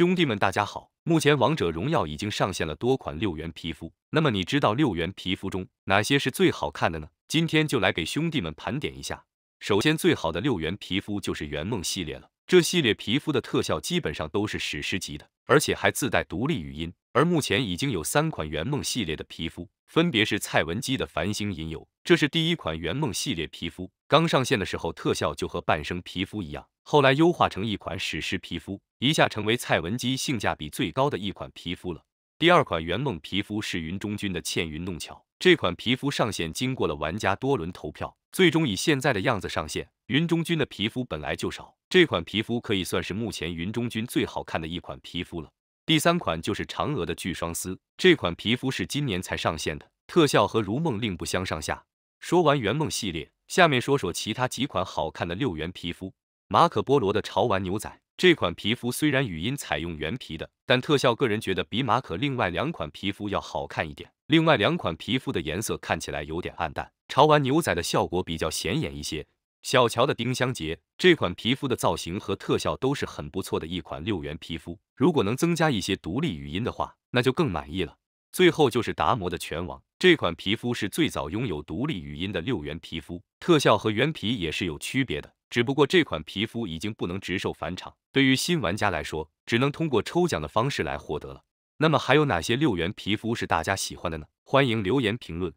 兄弟们，大家好！目前《王者荣耀》已经上线了多款六元皮肤，那么你知道六元皮肤中哪些是最好看的呢？今天就来给兄弟们盘点一下。首先，最好的六元皮肤就是圆梦系列了，这系列皮肤的特效基本上都是史诗级的，而且还自带独立语音。而目前已经有三款圆梦系列的皮肤，分别是蔡文姬的繁星吟游，这是第一款圆梦系列皮肤。刚上线的时候，特效就和半生皮肤一样，后来优化成一款史诗皮肤，一下成为蔡文姬性价比最高的一款皮肤了。第二款圆梦皮肤是云中君的倩云弄巧，这款皮肤上线经过了玩家多轮投票，最终以现在的样子上线。云中君的皮肤本来就少，这款皮肤可以算是目前云中君最好看的一款皮肤了。第三款就是嫦娥的巨双丝，这款皮肤是今年才上线的，特效和如梦令不相上下。说完圆梦系列，下面说说其他几款好看的六元皮肤。马可波罗的潮玩牛仔，这款皮肤虽然语音采用原皮的，但特效个人觉得比马可另外两款皮肤要好看一点。另外两款皮肤的颜色看起来有点暗淡，潮玩牛仔的效果比较显眼一些。小乔的丁香结，这款皮肤的造型和特效都是很不错的一款六元皮肤，如果能增加一些独立语音的话，那就更满意了。最后就是达摩的拳王。这款皮肤是最早拥有独立语音的六元皮肤，特效和原皮也是有区别的，只不过这款皮肤已经不能直售返场，对于新玩家来说，只能通过抽奖的方式来获得了。那么还有哪些六元皮肤是大家喜欢的呢？欢迎留言评论。